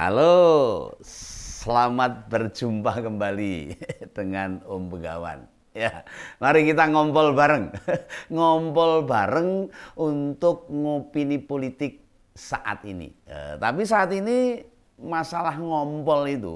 Halo, selamat berjumpa kembali dengan Om Begawan. Ya, mari kita ngompol bareng. ngompol bareng untuk ngopini politik saat ini. E, tapi saat ini masalah ngompol itu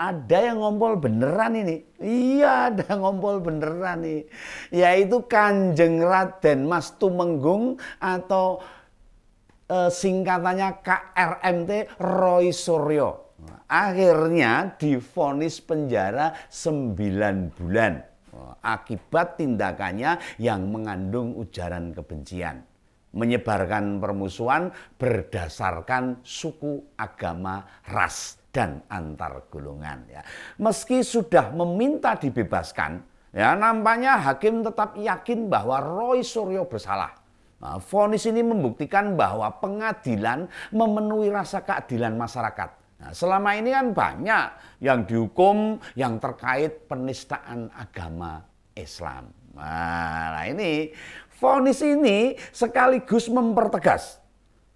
ada yang ngompol beneran ini. Iya, ada ngompol beneran nih. Yaitu Kanjeng Raden Mas Tumenggung atau eh, singkatannya KRMT Roy Suryo. Akhirnya difonis penjara 9 bulan eh, akibat tindakannya yang mengandung ujaran kebencian, menyebarkan permusuhan berdasarkan suku, agama, ras dan antar golongan ya. Meski sudah meminta dibebaskan, ya nampaknya hakim tetap yakin bahwa Roy Suryo bersalah Nah, fonis ini membuktikan bahwa pengadilan memenuhi rasa keadilan masyarakat. Nah, selama ini kan banyak yang dihukum yang terkait penistaan agama Islam. Nah, nah ini fonis ini sekaligus mempertegas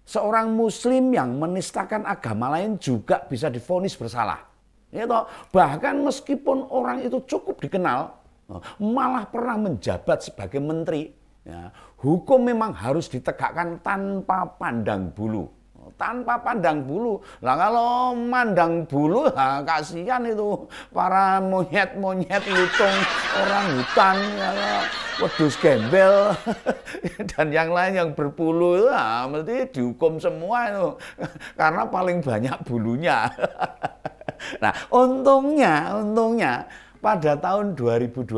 seorang muslim yang menistakan agama lain juga bisa difonis bersalah. Ya toh, bahkan meskipun orang itu cukup dikenal malah pernah menjabat sebagai menteri Ya, hukum memang harus ditegakkan tanpa pandang bulu. Tanpa pandang bulu. Lah kalau mandang bulu, ha, kasihan itu para monyet-monyet lutung orang hutan, ya, wedus gembel dan yang lain yang berbulu itu ha, mesti dihukum semua itu karena paling banyak bulunya. nah, untungnya, untungnya pada tahun 2020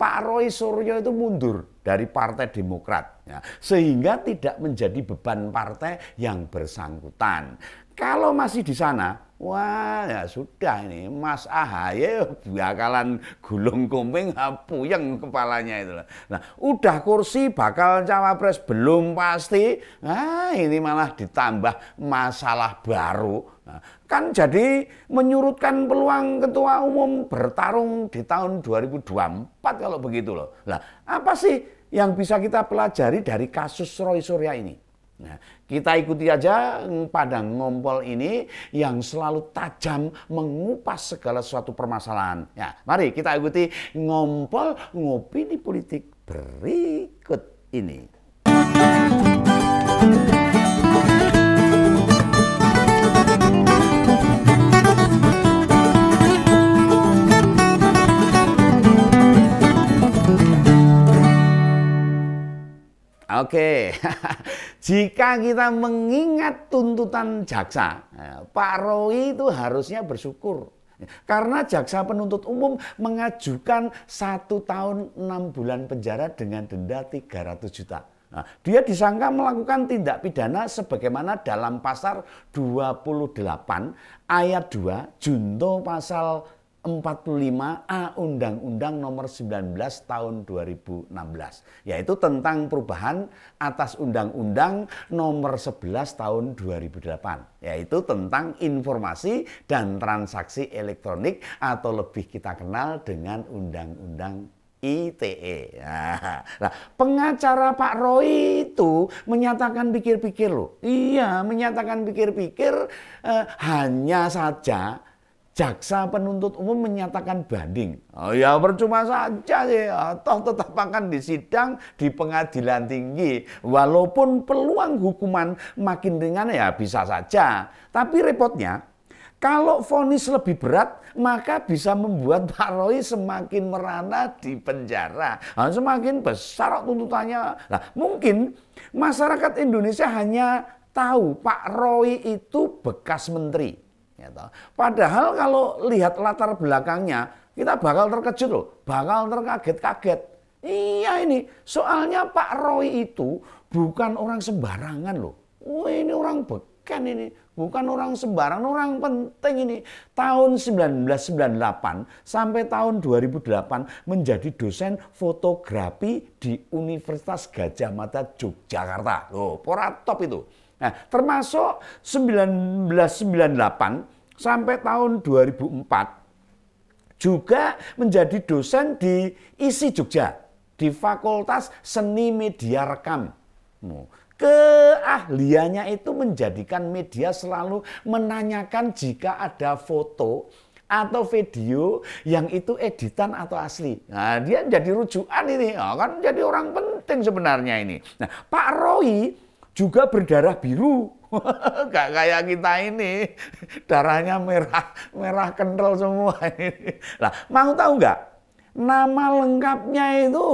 Pak Roy Suryo itu mundur dari Partai Demokrat, ya, sehingga tidak menjadi beban partai yang bersangkutan. Kalau masih di sana, wah ya sudah ini Mas Ahaye bakalan gulung hapu puyeng kepalanya itu. Nah, udah kursi bakal cawapres belum pasti. Nah, ini malah ditambah masalah baru kan jadi menyurutkan peluang ketua umum bertarung di tahun 2024 kalau begitu loh. Nah, apa sih yang bisa kita pelajari dari kasus Roy Surya ini? Nah, kita ikuti aja padang ngompol ini yang selalu tajam mengupas segala suatu permasalahan. Ya, mari kita ikuti ngompol ngopi di politik berikut ini. Oke, jika kita mengingat tuntutan jaksa, ya, Pak Roy itu harusnya bersyukur. Karena jaksa penuntut umum mengajukan satu tahun enam bulan penjara dengan denda 300 juta. Nah, dia disangka melakukan tindak pidana sebagaimana dalam puluh 28 ayat 2 junto pasal 45A Undang-Undang Nomor 19 Tahun 2016 yaitu tentang perubahan atas Undang-Undang Nomor 11 Tahun 2008 yaitu tentang informasi dan transaksi elektronik atau lebih kita kenal dengan Undang-Undang ITE. Nah, pengacara Pak Roy itu menyatakan pikir-pikir loh. Iya, menyatakan pikir-pikir eh, hanya saja jaksa penuntut umum menyatakan banding. Oh ya percuma saja ya, toh tetap akan disidang di pengadilan tinggi. Walaupun peluang hukuman makin ringan ya bisa saja. Tapi repotnya, kalau vonis lebih berat, maka bisa membuat Pak Roy semakin merana di penjara. Nah, semakin besar tuntutannya. Nah, mungkin masyarakat Indonesia hanya tahu Pak Roy itu bekas menteri Iya Padahal kalau lihat latar belakangnya, kita bakal terkejut loh, bakal terkaget-kaget. Iya ini, soalnya Pak Roy itu bukan orang sembarangan loh. Oh, ini orang beken ini, bukan orang sembarangan, orang penting ini. Tahun 1998 sampai tahun 2008 menjadi dosen fotografi di Universitas Gajah Mada Yogyakarta. Loh, pora top itu. Nah, termasuk 1998 sampai tahun 2004 juga menjadi dosen di ISI Jogja di Fakultas Seni Media Rekam. Keahliannya itu menjadikan media selalu menanyakan jika ada foto atau video yang itu editan atau asli. Nah, dia jadi rujukan ini, oh kan jadi orang penting sebenarnya ini. Nah, Pak Roy juga berdarah biru. Gak kayak kita ini, darahnya merah, merah kental semua ini. Nah, mau tahu nggak? Nama lengkapnya itu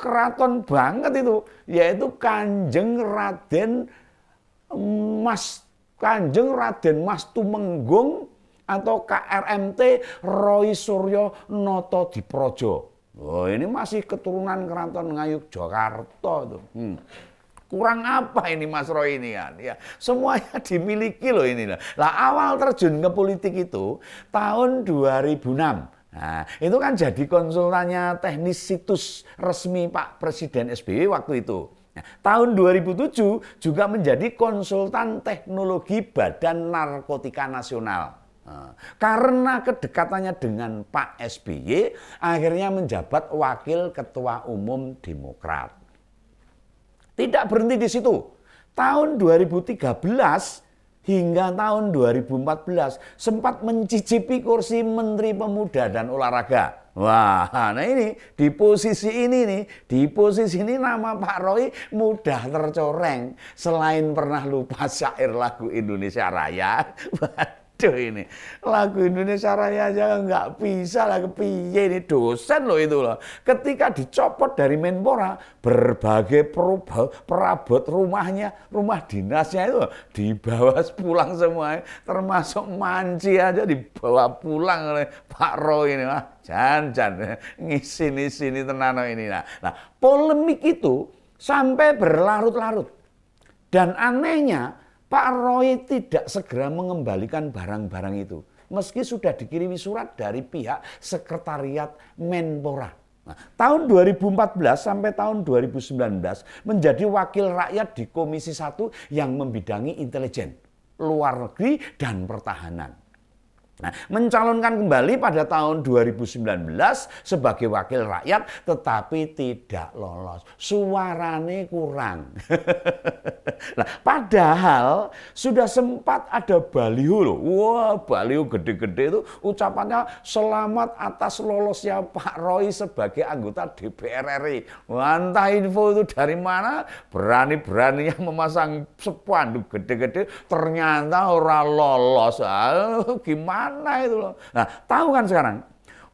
keraton banget itu, yaitu Kanjeng Raden Mas Kanjeng Raden Mas Tumenggung atau KRMT Roy Suryo Noto Diprojo. Oh, ini masih keturunan keraton Ngayuk Jakarta tuh. Hmm kurang apa ini Mas Roy ini kan ya semuanya dimiliki loh ini lah awal terjun ke politik itu tahun 2006 Nah, itu kan jadi konsultannya teknis situs resmi Pak Presiden SBY waktu itu. Nah, tahun 2007 juga menjadi konsultan teknologi Badan Narkotika Nasional. Nah, karena kedekatannya dengan Pak SBY, akhirnya menjabat Wakil Ketua Umum Demokrat. Tidak berhenti di situ. Tahun 2013 hingga tahun 2014 sempat mencicipi kursi Menteri Pemuda dan Olahraga. Wah, nah ini di posisi ini nih, di posisi ini nama Pak Roy mudah tercoreng. Selain pernah lupa syair lagu Indonesia Raya, ini lagu Indonesia Raya aja nggak bisa lah kepiye ini dosen loh itu loh. Ketika dicopot dari Menpora berbagai perabot rumahnya, rumah dinasnya itu loh, dibawa pulang semua, termasuk manci aja dibawa pulang oleh Pak Roy ini lah. Jangan-jangan ngisi sini sini tenano ini lah. Nah polemik itu sampai berlarut-larut dan anehnya Pak Roy tidak segera mengembalikan barang-barang itu. Meski sudah dikirimi surat dari pihak sekretariat Menpora. Nah, tahun 2014 sampai tahun 2019 menjadi wakil rakyat di Komisi 1 yang membidangi intelijen, luar negeri, dan pertahanan. Nah, mencalonkan kembali pada tahun 2019 sebagai wakil rakyat tetapi tidak lolos. Suarane kurang. nah, padahal sudah sempat ada baliho loh. Wah, baliho gede-gede itu ucapannya selamat atas lolosnya Pak Roy sebagai anggota DPR RI. Mantah info itu dari mana berani berani yang memasang sepanduk gede-gede ternyata ora lolos. Ah, gimana mana itu loh. Nah, tahu kan sekarang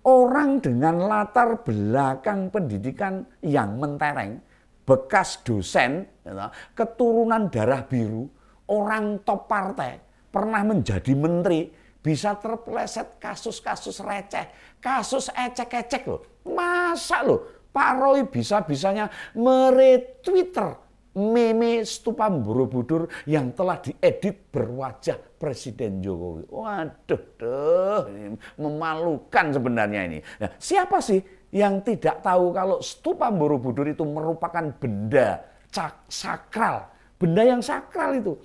orang dengan latar belakang pendidikan yang mentereng, bekas dosen, ya keturunan darah biru, orang top partai, pernah menjadi menteri, bisa terpleset kasus-kasus receh, kasus ecek-ecek loh. Masa loh Pak Roy bisa-bisanya meretwitter meme Stupa Borobudur yang telah diedit berwajah Presiden Jokowi. Waduh, duh, memalukan sebenarnya ini. Nah, siapa sih yang tidak tahu kalau Stupa Borobudur itu merupakan benda cak sakral, benda yang sakral itu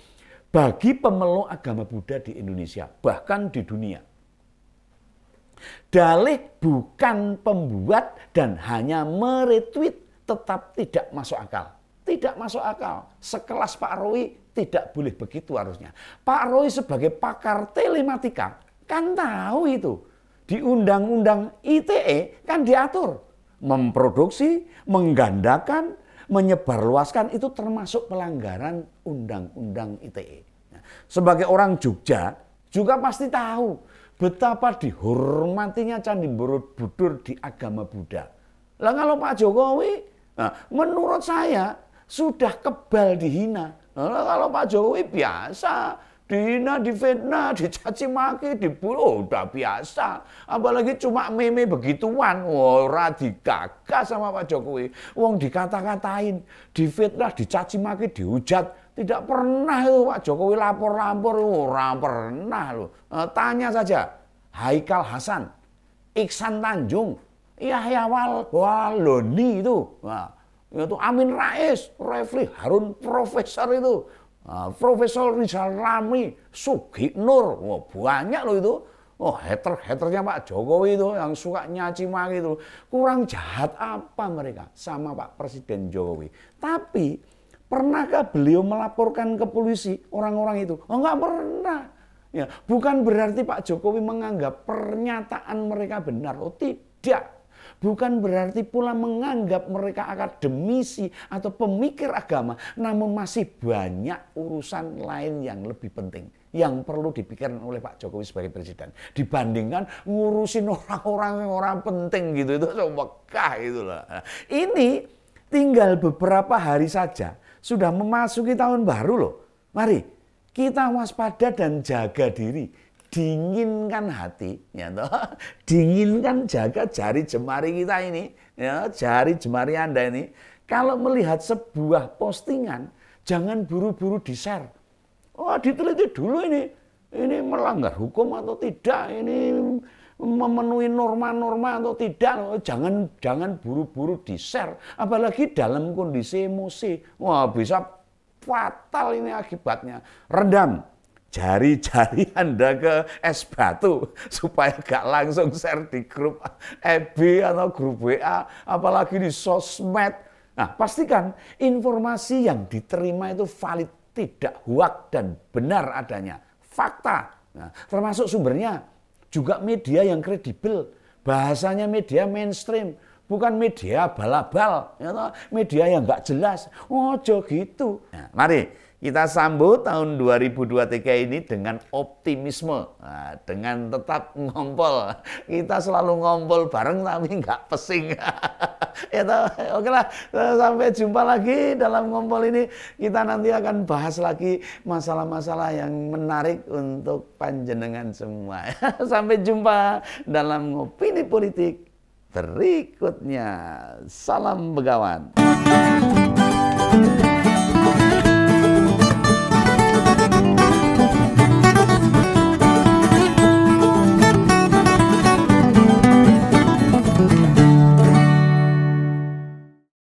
bagi pemeluk agama Buddha di Indonesia, bahkan di dunia. Dalih bukan pembuat dan hanya meretweet tetap tidak masuk akal. Tidak masuk akal. Sekelas Pak Roy tidak boleh begitu harusnya. Pak Roy sebagai pakar telematika kan tahu itu. Di Undang-Undang ITE kan diatur. Memproduksi, menggandakan, menyebarluaskan itu termasuk pelanggaran Undang-Undang ITE. Nah, sebagai orang Jogja juga pasti tahu betapa dihormatinya Candi Borobudur di agama Buddha. Lah kalau Pak Jokowi, nah, menurut saya sudah kebal dihina. Nah, kalau Pak Jokowi biasa dihina, difitnah, dicaci maki, dibunuh, oh, udah biasa. Apalagi cuma meme begituan, oh, ora radikal sama Pak Jokowi. Wong dikata-katain, difitnah, dicaci maki, dihujat, tidak pernah itu Pak Jokowi lapor-lapor, oh, ora pernah loh. Eh, tanya saja, Haikal Hasan, Iksan Tanjung, Yahya Wal Waloni itu. Wah. Yaitu Amin Rais, Refli Harun Profesor itu. Nah, Profesor Rizal Rami, Sugi Nur, wah banyak loh itu. Oh, hater-haternya Pak Jokowi itu yang suka nyaci maki itu. Kurang jahat apa mereka sama Pak Presiden Jokowi. Tapi pernahkah beliau melaporkan ke polisi orang-orang itu? Oh, enggak pernah. Ya, bukan berarti Pak Jokowi menganggap pernyataan mereka benar. Oh, tidak bukan berarti pula menganggap mereka akademisi atau pemikir agama, namun masih banyak urusan lain yang lebih penting yang perlu dipikirkan oleh Pak Jokowi sebagai presiden dibandingkan ngurusin orang-orang yang orang penting gitu itu sombakah itu? itulah. Ini tinggal beberapa hari saja sudah memasuki tahun baru loh. Mari kita waspada dan jaga diri dinginkan hati, ya toh, dinginkan jaga jari jemari kita ini, ya, jari jemari Anda ini. Kalau melihat sebuah postingan, jangan buru-buru di-share. Wah, oh, diteliti dulu ini. Ini melanggar hukum atau tidak, ini memenuhi norma-norma atau tidak. Oh, jangan jangan buru-buru di-share, apalagi dalam kondisi emosi. Wah, bisa fatal ini akibatnya. Redam jari-jari Anda ke es batu supaya gak langsung share di grup EB eh, atau grup WA, apalagi di sosmed. Nah, pastikan informasi yang diterima itu valid, tidak huak dan benar adanya. Fakta, nah, termasuk sumbernya, juga media yang kredibel. Bahasanya media mainstream, bukan media balabal, ya media yang nggak jelas. Ojo oh, gitu. Nah, mari kita sambut tahun 2023 ini dengan optimisme, nah, dengan tetap ngompol. Kita selalu ngompol bareng tapi nggak pesing. ya oke lah, sampai jumpa lagi dalam ngompol ini. Kita nanti akan bahas lagi masalah-masalah yang menarik untuk panjenengan semua. sampai jumpa dalam ngopini politik berikutnya. Salam begawan.